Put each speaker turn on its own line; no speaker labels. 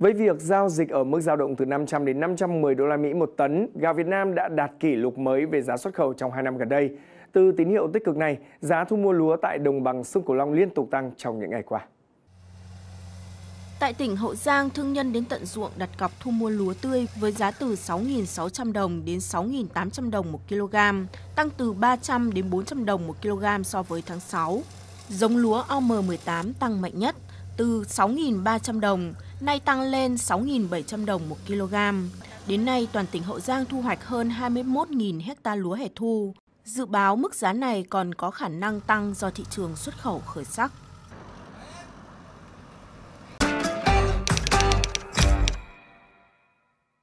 Với việc giao dịch ở mức giao động từ 500 đến 510 đô la Mỹ một tấn, gạo Việt Nam đã đạt kỷ lục mới về giá xuất khẩu trong 2 năm gần đây. Từ tín hiệu tích cực này, giá thu mua lúa tại đồng bằng sông Cửu Long liên tục tăng trong những ngày qua.
Tại tỉnh Hậu Giang, thương nhân đến tận ruộng đặt cọc thu mua lúa tươi với giá từ 6.600 đồng đến 6.800 đồng một kg, tăng từ 300 đến 400 đồng một kg so với tháng 6. Giống lúa OM18 tăng mạnh nhất, từ 6.300 đồng, nay tăng lên 6.700 đồng một kg. Đến nay, toàn tỉnh Hậu Giang thu hoạch hơn 21.000 hecta lúa hẻ thu. Dự báo mức giá này còn có khả năng tăng do thị trường xuất khẩu khởi sắc.